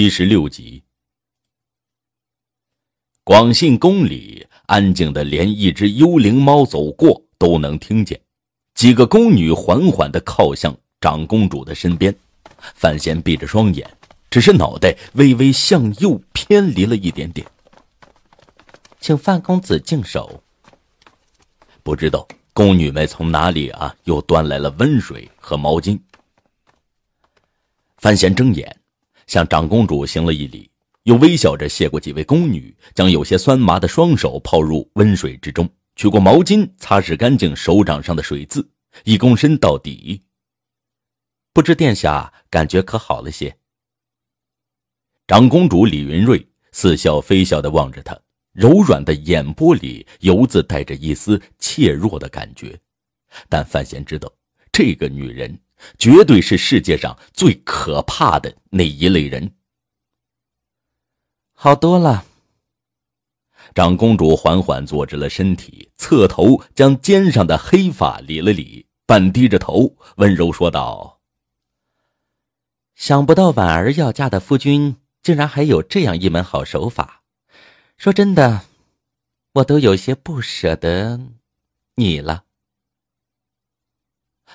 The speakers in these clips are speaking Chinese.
七十六集。广信宫里安静的，连一只幽灵猫走过都能听见。几个宫女缓缓的靠向长公主的身边，范闲闭着双眼，只是脑袋微微向右偏离了一点点。请范公子净手。不知道宫女们从哪里啊，又端来了温水和毛巾。范闲睁眼。向长公主行了一礼，又微笑着谢过几位宫女，将有些酸麻的双手泡入温水之中，取过毛巾擦拭干净手掌上的水渍，一躬身到底。不知殿下感觉可好了些？长公主李云睿似笑非笑地望着他，柔软的眼波里犹自带着一丝怯弱的感觉，但范闲知道这个女人。绝对是世界上最可怕的那一类人。好多了。长公主缓缓坐直了身体，侧头将肩上的黑发理了理，半低着头，温柔说道：“想不到婉儿要嫁的夫君，竟然还有这样一门好手法。说真的，我都有些不舍得你了。”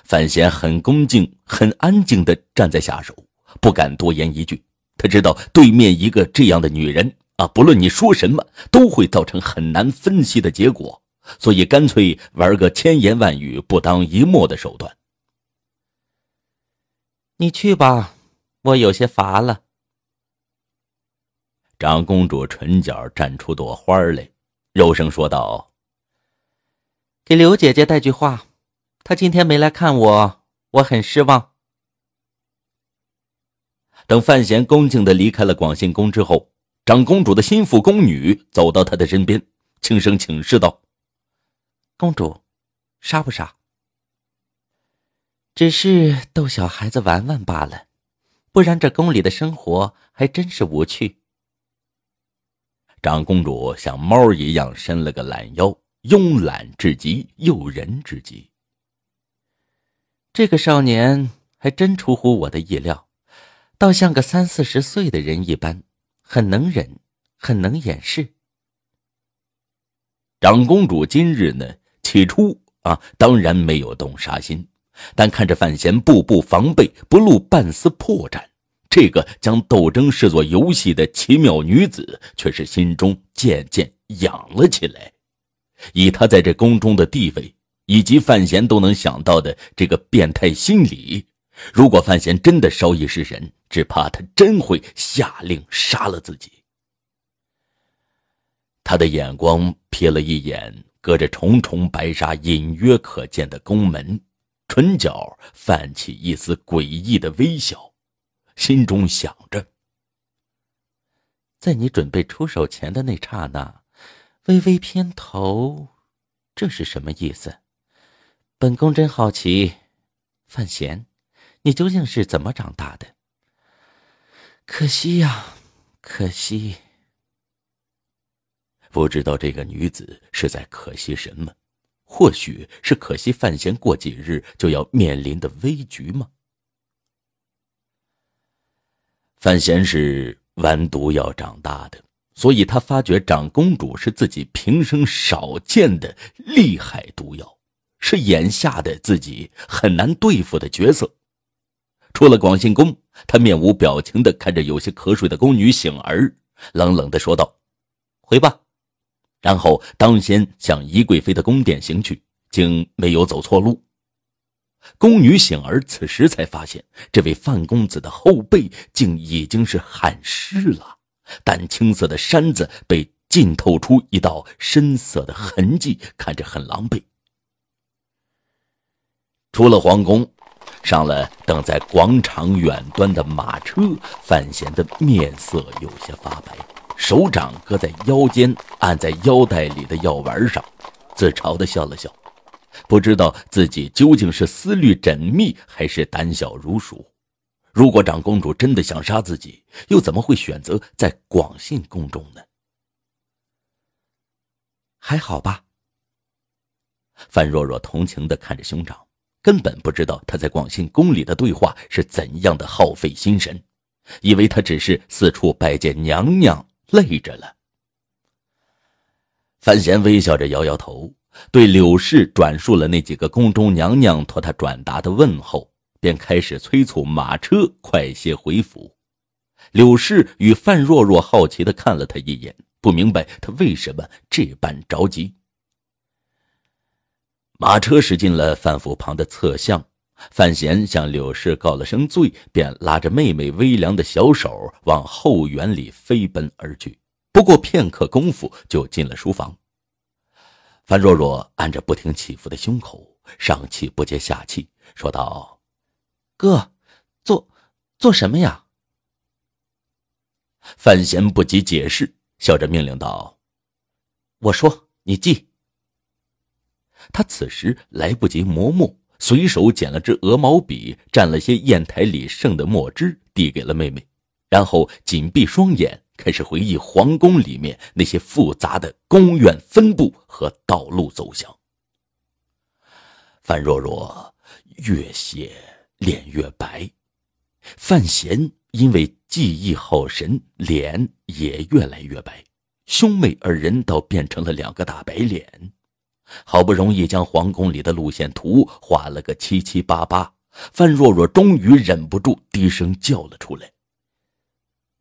范闲很恭敬、很安静地站在下手，不敢多言一句。他知道对面一个这样的女人啊，不论你说什么，都会造成很难分析的结果，所以干脆玩个千言万语不当一默的手段。你去吧，我有些乏了。长公主唇角绽出朵花来，柔声说道：“给刘姐姐带句话。”他今天没来看我，我很失望。等范闲恭敬的离开了广信宫之后，长公主的心腹宫女走到他的身边，轻声请示道：“公主，杀不杀？只是逗小孩子玩玩罢了，不然这宫里的生活还真是无趣。”长公主像猫一样伸了个懒腰，慵懒至极，诱人至极。这个少年还真出乎我的意料，倒像个三四十岁的人一般，很能忍，很能掩饰。长公主今日呢，起初啊，当然没有动杀心，但看着范闲步步防备，不露半丝破绽，这个将斗争视作游戏的奇妙女子，却是心中渐渐痒了起来。以她在这宫中的地位。以及范闲都能想到的这个变态心理，如果范闲真的稍一失神，只怕他真会下令杀了自己。他的眼光瞥了一眼隔着重重白纱隐约可见的宫门，唇角泛起一丝诡异的微笑，心中想着：“在你准备出手前的那刹那，微微偏头，这是什么意思？”本宫真好奇，范闲，你究竟是怎么长大的？可惜呀，可惜。不知道这个女子是在可惜什么？或许是可惜范闲过几日就要面临的危局吗？范闲是玩毒药长大的，所以他发觉长公主是自己平生少见的厉害毒药。是眼下的自己很难对付的角色。出了广信宫，他面无表情的看着有些瞌睡的宫女醒儿，冷冷的说道：“回吧。”然后当先向宜贵妃的宫殿行去，竟没有走错路。宫女醒儿此时才发现，这位范公子的后背竟已经是汗湿了，淡青色的衫子被浸透出一道深色的痕迹，看着很狼狈。出了皇宫，上了等在广场远端的马车，范闲的面色有些发白，手掌搁在腰间，按在腰带里的药丸上，自嘲的笑了笑，不知道自己究竟是思虑缜密，还是胆小如鼠。如果长公主真的想杀自己，又怎么会选择在广信宫中呢？还好吧。范若若同情的看着兄长。根本不知道他在广信宫里的对话是怎样的耗费心神，以为他只是四处拜见娘娘累着了。范闲微笑着摇摇头，对柳氏转述了那几个宫中娘娘托他转达的问候，便开始催促马车快些回府。柳氏与范若若好奇的看了他一眼，不明白他为什么这般着急。马车驶进了范府旁的侧巷，范闲向柳氏告了声罪，便拉着妹妹微凉的小手往后园里飞奔而去。不过片刻功夫，就进了书房。范若若按着不停起伏的胸口，上气不接下气，说道：“哥，做做什么呀？”范闲不及解释，笑着命令道：“我说，你记。”他此时来不及磨墨，随手捡了支鹅毛笔，蘸了些砚台里剩的墨汁，递给了妹妹，然后紧闭双眼，开始回忆皇宫里面那些复杂的宫苑分布和道路走向。范若若越写脸越白，范闲因为记忆好神脸也越来越白，兄妹二人倒变成了两个大白脸。好不容易将皇宫里的路线图画了个七七八八，范若若终于忍不住低声叫了出来：“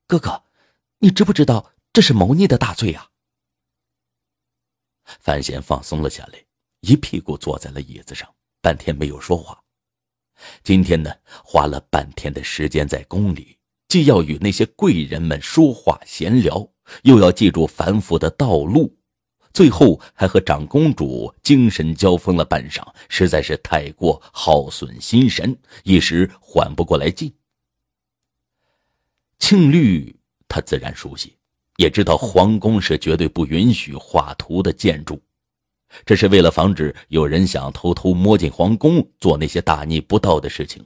哥哥，你知不知道这是谋逆的大罪啊？”范闲放松了下来，一屁股坐在了椅子上，半天没有说话。今天呢，花了半天的时间在宫里，既要与那些贵人们说话闲聊，又要记住繁复的道路。最后还和长公主精神交锋了半晌，实在是太过耗损心神，一时缓不过来劲。庆律他自然熟悉，也知道皇宫是绝对不允许画图的建筑，这是为了防止有人想偷偷摸进皇宫做那些大逆不道的事情。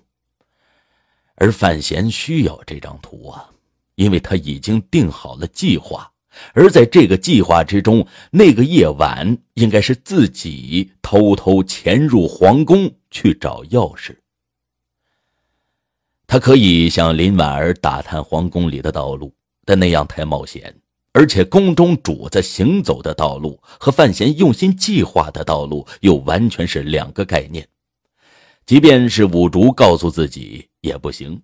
而范闲需要这张图啊，因为他已经定好了计划。而在这个计划之中，那个夜晚应该是自己偷偷潜入皇宫去找钥匙。他可以向林婉儿打探皇宫里的道路，但那样太冒险，而且宫中主子行走的道路和范闲用心计划的道路又完全是两个概念。即便是五竹告诉自己也不行，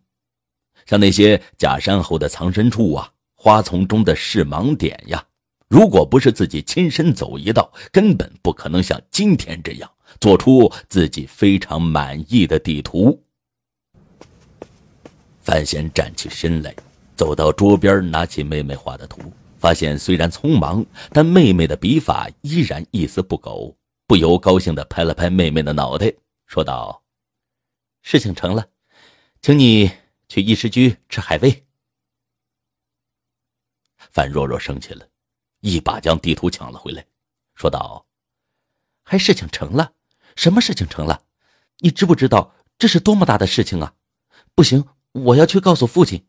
像那些假山后的藏身处啊。花丛中的是盲点呀！如果不是自己亲身走一道，根本不可能像今天这样做出自己非常满意的地图。范闲站起身来，走到桌边，拿起妹妹画的图，发现虽然匆忙，但妹妹的笔法依然一丝不苟，不由高兴地拍了拍妹妹的脑袋，说道：“事情成了，请你去异食居吃海味。”范若若生气了，一把将地图抢了回来，说道：“还事情成了？什么事情成了？你知不知道这是多么大的事情啊？不行，我要去告诉父亲。”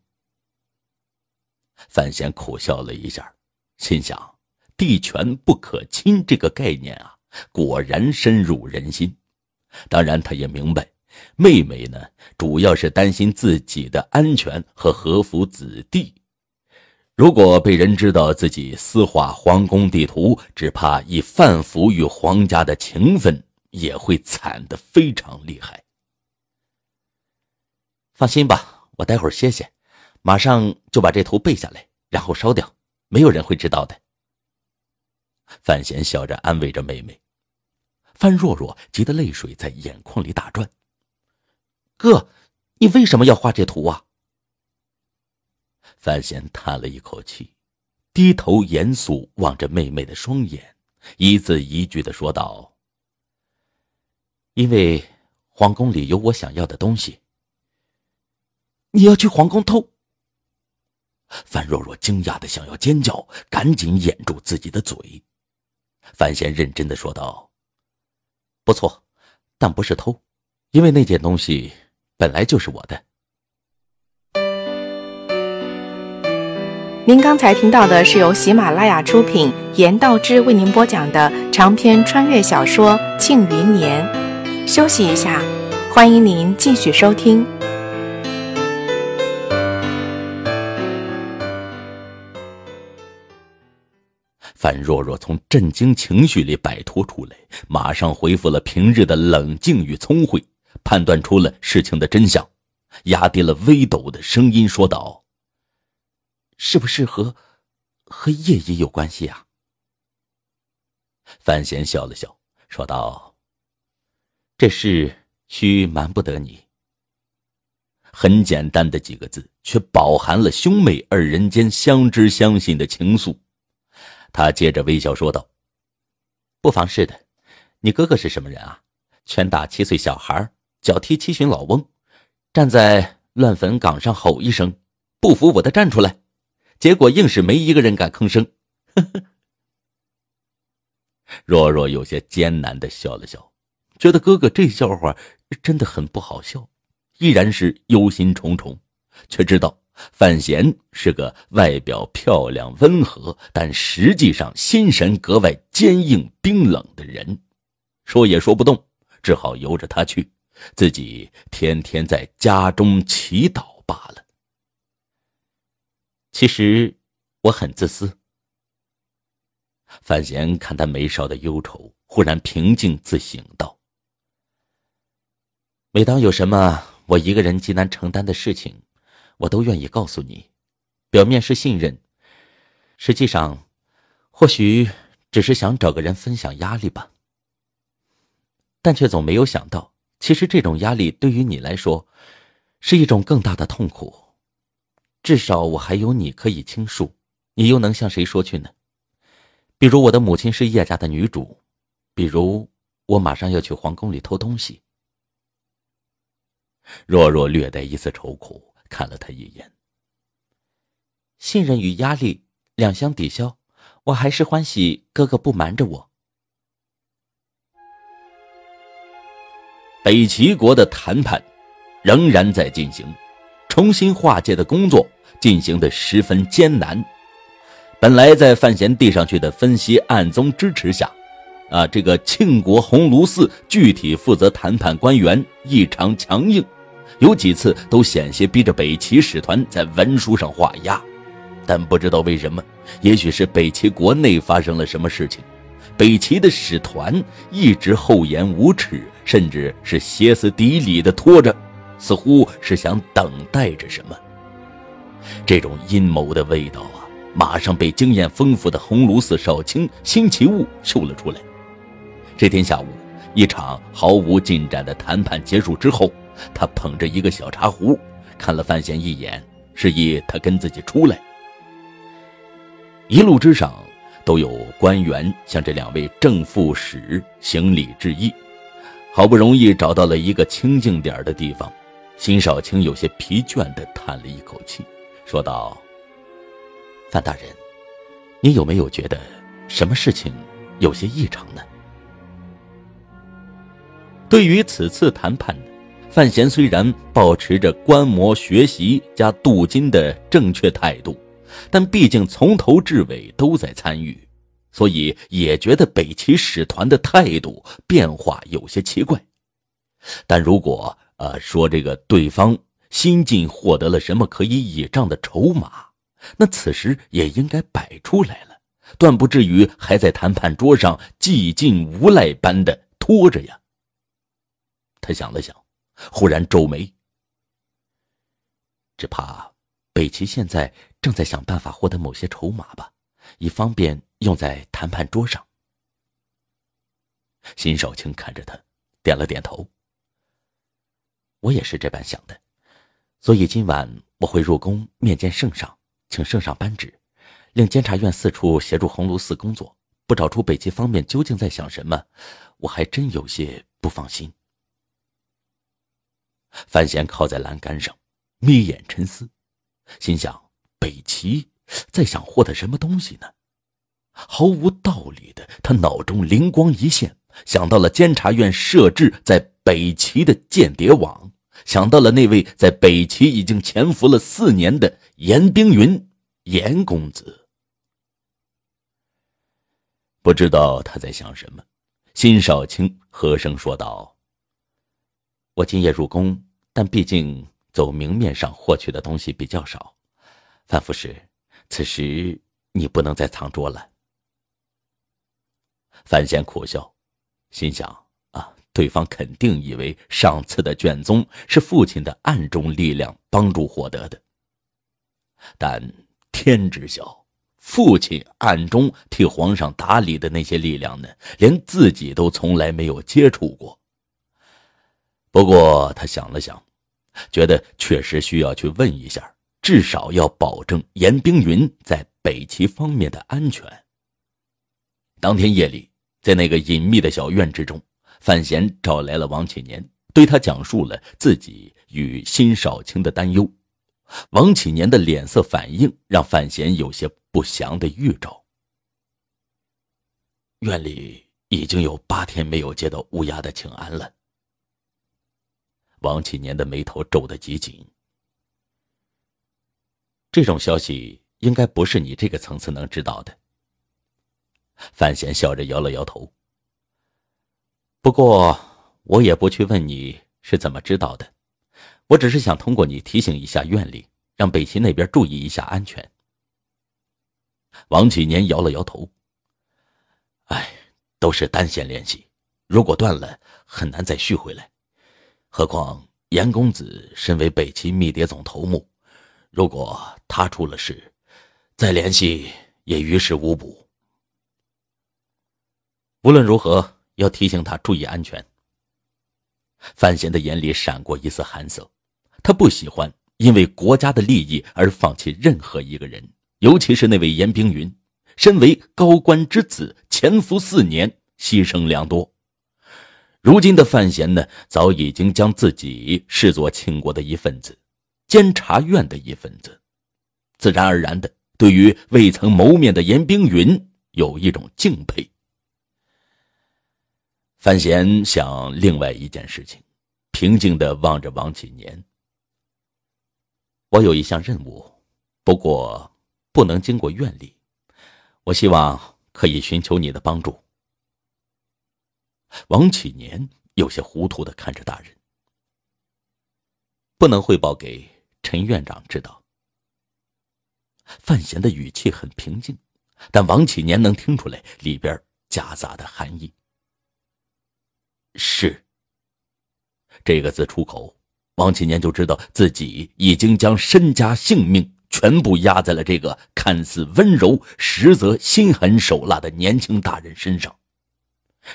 范闲苦笑了一下，心想：“地权不可侵这个概念啊，果然深入人心。当然，他也明白，妹妹呢，主要是担心自己的安全和和府子弟。”如果被人知道自己私画皇宫地图，只怕以范府与皇家的情分，也会惨得非常厉害。放心吧，我待会儿歇歇，马上就把这图背下来，然后烧掉，没有人会知道的。范闲笑着安慰着妹妹，范若若急得泪水在眼眶里打转。哥，你为什么要画这图啊？范闲叹了一口气，低头严肃望着妹妹的双眼，一字一句的说道：“因为皇宫里有我想要的东西，你要去皇宫偷。”范若若惊讶的想要尖叫，赶紧掩住自己的嘴。范闲认真的说道：“不错，但不是偷，因为那件东西本来就是我的。”您刚才听到的是由喜马拉雅出品，严道之为您播讲的长篇穿越小说《庆余年》。休息一下，欢迎您继续收听。范若若从震惊情绪里摆脱出来，马上恢复了平日的冷静与聪慧，判断出了事情的真相，压低了微抖的声音说道。是不是和和叶姨有关系啊？范闲笑了笑，说道：“这事需瞒不得你。”很简单的几个字，却饱含了兄妹二人间相知相信的情愫。他接着微笑说道：“不妨事的，你哥哥是什么人啊？拳打七岁小孩，脚踢七旬老翁，站在乱坟岗上吼一声：‘不服我的站出来！’”结果硬是没一个人敢吭声。呵呵，若若有些艰难的笑了笑，觉得哥哥这笑话真的很不好笑，依然是忧心忡忡，却知道范闲是个外表漂亮温和，但实际上心神格外坚硬冰冷的人，说也说不动，只好由着他去，自己天天在家中祈祷罢了。其实，我很自私。范闲看他眉梢的忧愁，忽然平静自省道：“每当有什么我一个人极难承担的事情，我都愿意告诉你，表面是信任，实际上，或许只是想找个人分享压力吧。但却总没有想到，其实这种压力对于你来说，是一种更大的痛苦。”至少我还有你可以倾诉，你又能向谁说去呢？比如我的母亲是叶家的女主，比如我马上要去皇宫里偷东西。若若略带一丝愁苦，看了他一眼。信任与压力两相抵消，我还是欢喜哥哥不瞒着我。北齐国的谈判仍然在进行。重新划界的工作进行的十分艰难。本来在范闲递上去的分析案宗支持下，啊，这个庆国鸿胪寺具体负责谈判官员异常强硬，有几次都险些逼着北齐使团在文书上画押。但不知道为什么，也许是北齐国内发生了什么事情，北齐的使团一直厚颜无耻，甚至是歇斯底里的拖着。似乎是想等待着什么。这种阴谋的味道啊，马上被经验丰富的鸿胪寺少卿新奇物嗅了出来。这天下午，一场毫无进展的谈判结束之后，他捧着一个小茶壶，看了范闲一眼，示意他跟自己出来。一路之上，都有官员向这两位正副使行礼致意。好不容易找到了一个清静点的地方。辛少卿有些疲倦的叹了一口气，说道：“范大人，你有没有觉得什么事情有些异常呢？”对于此次谈判，范闲虽然保持着观摩学习加镀金的正确态度，但毕竟从头至尾都在参与，所以也觉得北齐使团的态度变化有些奇怪。但如果……呃，说这个对方新近获得了什么可以倚仗的筹码，那此时也应该摆出来了，断不至于还在谈判桌上寂静无赖般的拖着呀。他想了想，忽然皱眉，只怕北齐现在正在想办法获得某些筹码吧，以方便用在谈判桌上。辛少卿看着他，点了点头。我也是这般想的，所以今晚我会入宫面见圣上，请圣上颁旨，令监察院四处协助鸿胪寺工作。不找出北齐方面究竟在想什么，我还真有些不放心。范闲靠在栏杆上，眯眼沉思，心想：北齐在想获得什么东西呢？毫无道理的，他脑中灵光一现，想到了监察院设置在北齐的间谍网。想到了那位在北齐已经潜伏了四年的严冰云，严公子。不知道他在想什么，辛少卿和声说道：“我今夜入宫，但毕竟走明面上获取的东西比较少。范副使，此时你不能再藏拙了。”范闲苦笑，心想。对方肯定以为上次的卷宗是父亲的暗中力量帮助获得的，但天知晓，父亲暗中替皇上打理的那些力量呢，连自己都从来没有接触过。不过他想了想，觉得确实需要去问一下，至少要保证严冰云在北齐方面的安全。当天夜里，在那个隐秘的小院之中。范闲找来了王启年，对他讲述了自己与辛少卿的担忧。王启年的脸色反应让范闲有些不祥的预兆。院里已经有八天没有接到乌鸦的请安了。王启年的眉头皱得极紧。这种消息应该不是你这个层次能知道的。范闲笑着摇了摇头。不过，我也不去问你是怎么知道的，我只是想通过你提醒一下院里，让北齐那边注意一下安全。王启年摇了摇头：“哎，都是单线联系，如果断了，很难再续回来。何况严公子身为北齐密谍总头目，如果他出了事，再联系也于事无补。无论如何。”要提醒他注意安全。范闲的眼里闪过一丝寒色，他不喜欢因为国家的利益而放弃任何一个人，尤其是那位严冰云。身为高官之子，潜伏四年，牺牲良多。如今的范闲呢，早已经将自己视作庆国的一份子，监察院的一份子，自然而然的对于未曾谋面的严冰云有一种敬佩。范闲想另外一件事情，平静的望着王启年。我有一项任务，不过不能经过院里，我希望可以寻求你的帮助。王启年有些糊涂的看着大人。不能汇报给陈院长知道。范闲的语气很平静，但王启年能听出来里边夹杂的含义。是。这个字出口，王启年就知道自己已经将身家性命全部压在了这个看似温柔，实则心狠手辣的年轻大人身上。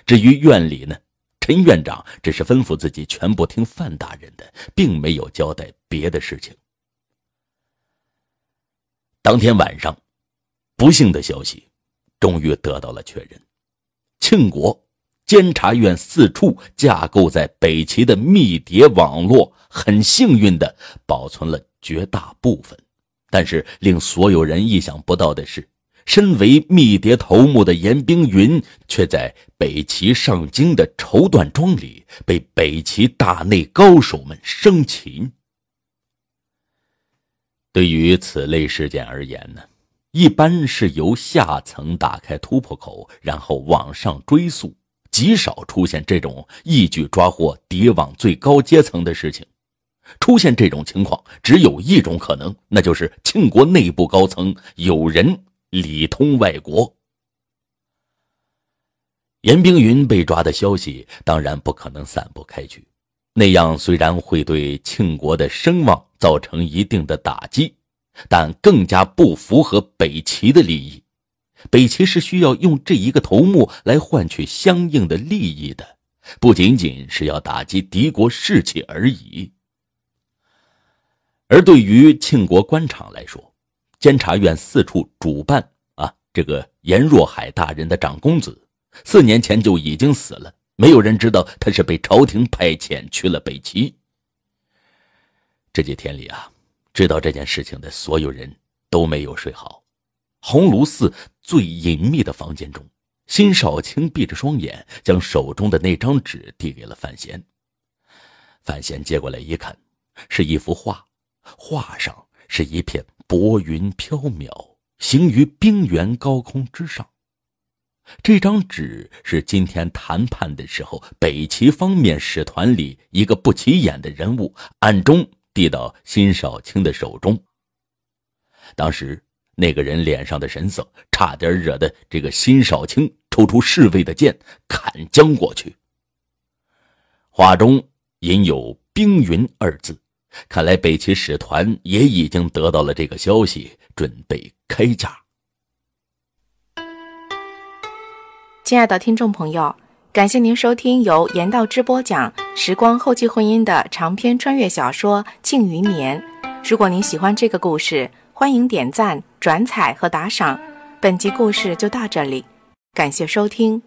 至于院里呢，陈院长只是吩咐自己全部听范大人的，并没有交代别的事情。当天晚上，不幸的消息终于得到了确认，庆国。监察院四处架构在北齐的密谍网络，很幸运地保存了绝大部分。但是，令所有人意想不到的是，身为密谍头目的严冰云，却在北齐上京的绸缎庄里被北齐大内高手们生擒。对于此类事件而言呢，一般是由下层打开突破口，然后往上追溯。极少出现这种一举抓获敌网最高阶层的事情，出现这种情况只有一种可能，那就是庆国内部高层有人里通外国。严冰云被抓的消息当然不可能散布开去，那样虽然会对庆国的声望造成一定的打击，但更加不符合北齐的利益。北齐是需要用这一个头目来换取相应的利益的，不仅仅是要打击敌国士气而已。而对于庆国官场来说，监察院四处主办啊，这个严若海大人的长公子四年前就已经死了，没有人知道他是被朝廷派遣去了北齐。这几天里啊，知道这件事情的所有人都没有睡好。红炉寺最隐秘的房间中，辛少卿闭着双眼，将手中的那张纸递给了范闲。范闲接过来一看，是一幅画，画上是一片薄云飘渺，行于冰原高空之上。这张纸是今天谈判的时候，北齐方面使团里一个不起眼的人物暗中递到辛少卿的手中。当时。那个人脸上的神色，差点惹得这个辛少卿抽出侍卫的剑砍将过去。话中隐有“冰云”二字，看来北齐使团也已经得到了这个消息，准备开价。亲爱的听众朋友，感谢您收听由言道之播讲《时光后期婚姻》的长篇穿越小说《庆余年》。如果您喜欢这个故事，欢迎点赞。转采和打赏，本集故事就到这里，感谢收听。